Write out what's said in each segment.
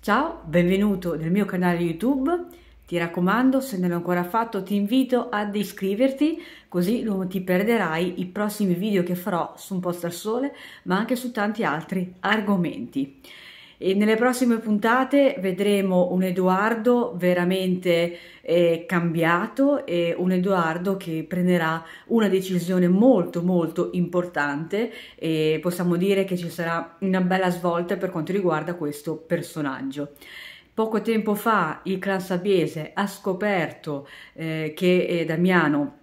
Ciao, benvenuto nel mio canale YouTube. Ti raccomando, se non l'ho ancora fatto, ti invito ad iscriverti, così non ti perderai i prossimi video che farò su Un Posto al Sole, ma anche su tanti altri argomenti. E nelle prossime puntate vedremo un Edoardo veramente eh, cambiato e un Edoardo che prenderà una decisione molto molto importante e possiamo dire che ci sarà una bella svolta per quanto riguarda questo personaggio. Poco tempo fa il clan Sabiese ha scoperto eh, che eh, Damiano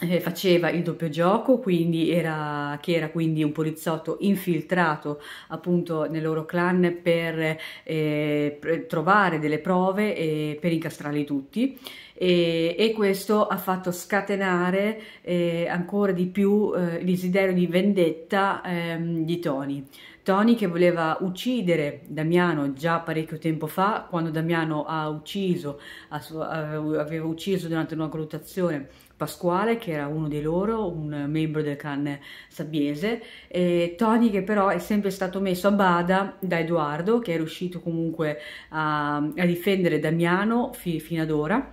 eh, faceva il doppio gioco, quindi era, che era quindi un poliziotto infiltrato appunto nel loro clan per, eh, per trovare delle prove e per incastrarli tutti. E, e, questo ha fatto scatenare eh, ancora di più eh, il desiderio di vendetta ehm, di Tony. Tony che voleva uccidere Damiano già parecchio tempo fa, quando Damiano ha ucciso, ha, eh, aveva ucciso durante una colluttazione Pasquale che era uno di loro, un membro del clan sabbiese, e Tony che però è sempre stato messo a bada da Edoardo che è riuscito comunque a, a difendere Damiano fi, fino ad ora,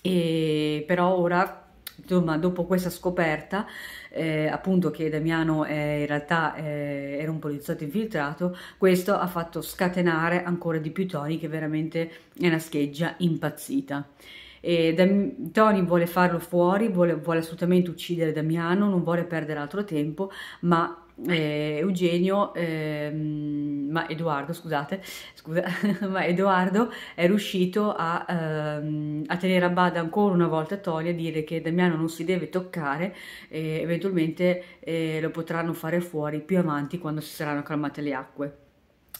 e però ora insomma dopo questa scoperta eh, appunto che Damiano eh, in realtà eh, era un poliziotto infiltrato questo ha fatto scatenare ancora di più Tony che veramente è una scheggia impazzita e Dam- Tony vuole farlo fuori, vuole, vuole, assolutamente uccidere Damiano, non vuole perdere altro tempo, ma eh, Eugenio, eh, ma Edoardo, scusate, scusa, ma Edoardo è riuscito a, ehm, a, tenere a bada ancora una volta Tony a dire che Damiano non si deve toccare e eventualmente eh, lo potranno fare fuori più avanti quando si saranno calmate le acque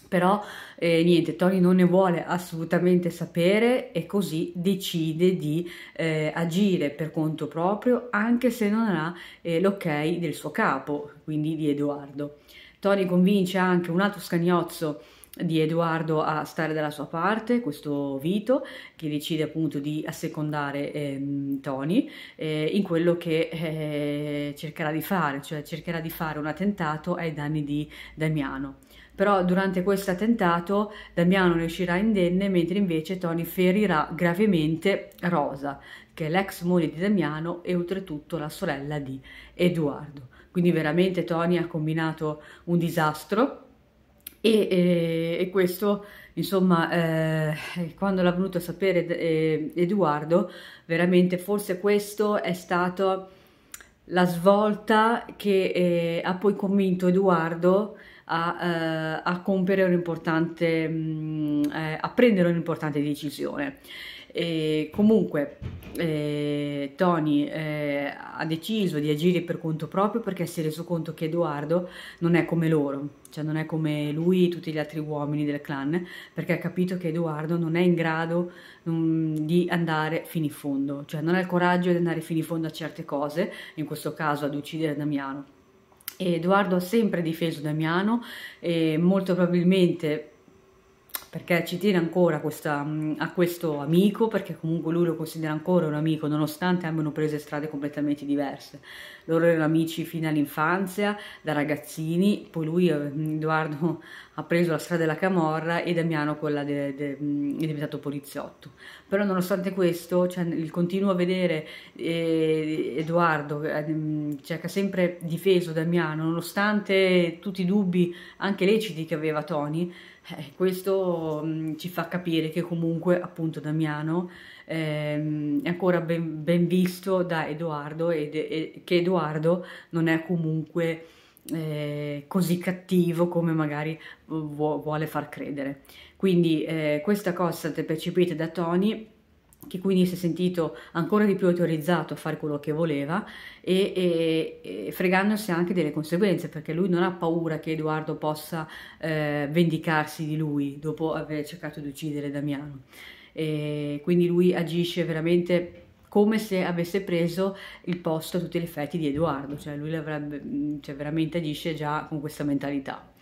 però eh, niente, Tony non ne vuole assolutamente sapere e così decide di eh, agire per conto proprio anche se non ha eh, l'ok del suo capo, quindi di Edoardo. Tony convince anche un altro scagnozzo di Edoardo a stare dalla sua parte, questo Vito, che decide appunto di assecondare ehm, Tony eh, in quello che eh, cercherà di fare, cioè cercherà di fare un attentato ai danni di Damiano però durante questo attentato Damiano ne uscirà indenne, mentre invece Tony ferirà gravemente Rosa, che è l'ex moglie di Damiano e oltretutto la sorella di Edoardo. Quindi veramente Tony ha combinato un disastro e, e, e questo insomma eh, quando l'ha venuto a sapere eh, Edoardo veramente forse questo è stato la svolta che eh, ha poi convinto Edoardo a, eh, a compiere un'importante, mm, eh, a prendere un'importante decisione. E comunque eh, Tony eh, ha deciso di agire per conto proprio perché si è reso conto che Edoardo non è come loro, cioè non è come lui e tutti gli altri uomini del clan, perché ha capito che Edoardo non è in grado non, mm, di andare fino in fondo, cioè non ha il coraggio di andare fino in fondo a certe cose, in questo caso ad uccidere Damiano Edoardo ha sempre difeso Damiano, e molto probabilmente perché ci tiene ancora questa, mm, a questo amico, perché comunque lui lo considera ancora un amico, nonostante abbiano preso strade completamente diverse. Loro erano amici fino all'infanzia, da ragazzini, poi lui, eh, Edoardo, ha preso la strada della Camorra e Damiano quella de, de, mm, è diventato poliziotto. Però nonostante questo, cioè, il continuo a vedere eh, Edoardo, eh, mm, cioè, che ha sempre difeso Damiano, nonostante tutti i dubbi, anche leciti che aveva Tony, eh, questo ci fa capire che comunque appunto Damiano ehm, è ancora ben, ben, visto da Edoardo ed, e che Edoardo non è comunque eh, così cattivo come magari vuole far credere. Quindi eh, questa cosa è stata percepita da Tony che quindi si è sentito ancora di più autorizzato a fare quello che voleva e, e, e fregandosi anche delle conseguenze perché lui non ha paura che Edoardo possa eh, vendicarsi di lui dopo aver cercato di uccidere Damiano e quindi lui agisce veramente come se avesse preso il posto a tutti gli effetti di Edoardo cioè lui cioè veramente agisce già con questa mentalità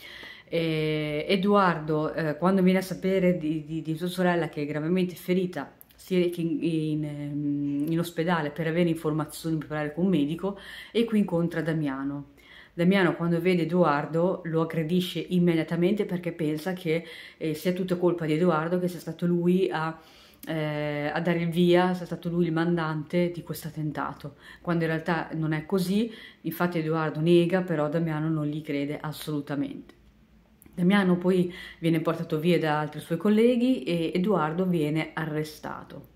Edoardo eh, quando viene a sapere di, di, di sua sorella che è gravemente ferita sia che in, in, ehm, in ospedale per avere informazioni, per parlare con un medico e qui incontra Damiano. Damiano quando vede Edoardo lo aggredisce immediatamente perché pensa che eh, sia tutta colpa di Edoardo, che sia stato lui a, eh, a, dare il via, sia stato lui il mandante di questo attentato, quando in realtà non è così, infatti Edoardo nega, però Damiano non gli crede assolutamente. Damiano poi viene portato via da altri suoi colleghi e Edoardo viene arrestato.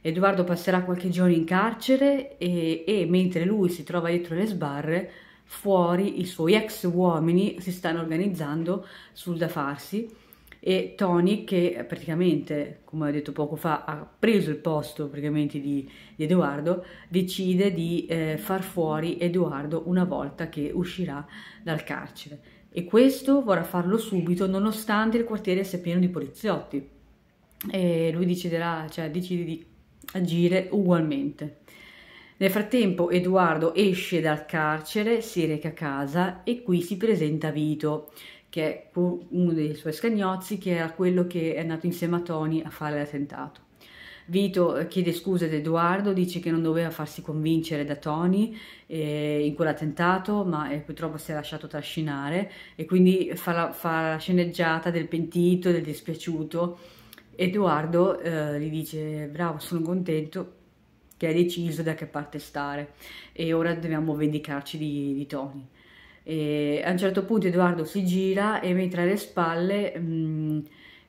Edoardo passerà qualche giorno in carcere e, e mentre lui si trova dietro le sbarre, fuori i suoi ex uomini si stanno organizzando sul da farsi e Tony che praticamente, come ho detto poco fa, ha preso il posto praticamente di, di Edoardo, decide di eh, far fuori Edoardo una volta che uscirà dal carcere e questo vorrà farlo subito nonostante il quartiere sia pieno di poliziotti e lui deciderà, cioè decide di agire ugualmente. Nel frattempo Edoardo esce dal carcere, si reca a casa e qui si presenta Vito, che è uno dei suoi scagnozzi, che era quello che è andato insieme a Tony a fare l'attentato. Vito eh, chiede scusa ad Edoardo, dice che non doveva farsi convincere da Tony eh, in quell'attentato, ma eh, purtroppo si è lasciato trascinare e quindi fa la, fa la sceneggiata del pentito, del dispiaciuto. Edoardo eh, gli dice bravo, sono contento che hai deciso da che parte stare e ora dobbiamo vendicarci di, di Tony. E a un certo punto Edoardo si gira e mentre alle spalle... Mh, mm,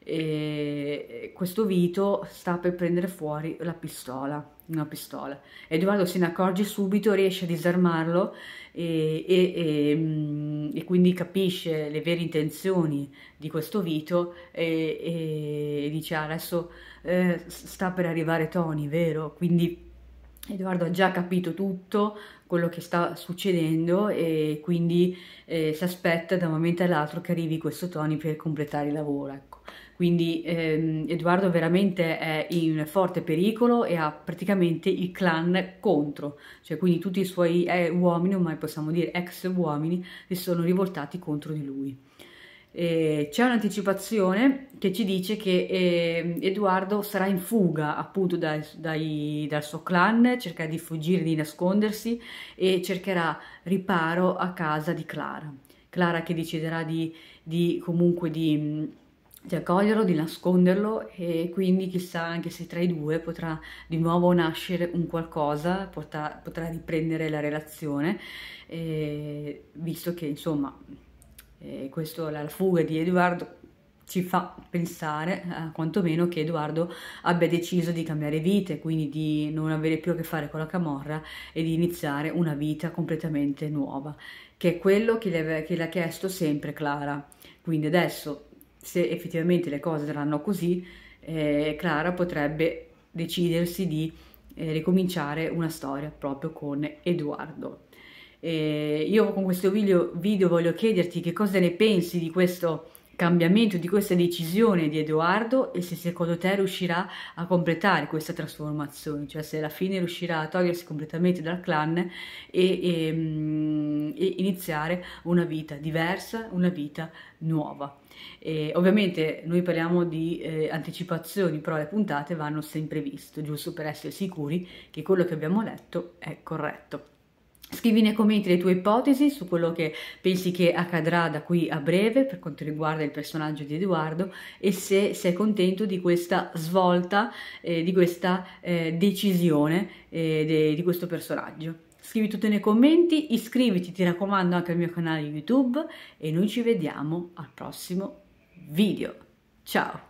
e questo Vito sta per prendere fuori la pistola, una pistola. Edoardo se ne accorge subito, riesce a disarmarlo e, e, e mm, quindi capisce le vere intenzioni di questo Vito e, dice ah, adesso eh, sta per arrivare Tony, vero? Quindi Edoardo ha già capito tutto quello che sta succedendo e quindi eh, si aspetta da un momento all'altro che arrivi questo Tony per completare il lavoro. Ecco. Quindi ehm, Edoardo veramente è in forte pericolo e ha praticamente il clan contro, cioè quindi tutti i suoi eh, uomini, ormai possiamo dire ex uomini, si sono rivoltati contro di lui. c'è un'anticipazione che ci dice che eh, Edoardo sarà in fuga appunto dai, dai, dal suo clan, cercherà di fuggire, di nascondersi e cercherà riparo a casa di Clara. Clara che deciderà di, di comunque di di accoglierlo, di nasconderlo e quindi chissà anche se tra i due potrà di nuovo nascere un qualcosa, potrà, potrà riprendere la relazione, eh, visto che insomma eh, questo, la fuga di Edoardo ci fa pensare eh, quantomeno che Edoardo abbia deciso di cambiare vite, quindi di non avere più a che fare con la camorra e di iniziare una vita completamente nuova, che è quello che le, che le ha chiesto sempre Clara. Quindi adesso se effettivamente le cose saranno così, eh, Clara potrebbe decidersi di eh, ricominciare una storia proprio con Edoardo. Eh, io con questo video, video voglio chiederti che cosa ne pensi di questo cambiamento, di questa decisione di Edoardo e se secondo te riuscirà a completare questa trasformazione, cioè se alla fine riuscirà a togliersi completamente dal clan e, e, ehm, e iniziare una vita diversa, una vita nuova. E ovviamente noi parliamo di eh, anticipazioni, però le puntate vanno sempre viste, giusto per essere sicuri che quello che abbiamo letto è corretto. Scrivi nei commenti le tue ipotesi su quello che pensi che accadrà da qui a breve per quanto riguarda il personaggio di Edoardo e se sei contento di questa svolta, eh, di questa eh, decisione eh, de, di questo personaggio. Scrivi tutto nei commenti, iscriviti ti raccomando anche al mio canale YouTube e noi ci vediamo al prossimo video. Ciao!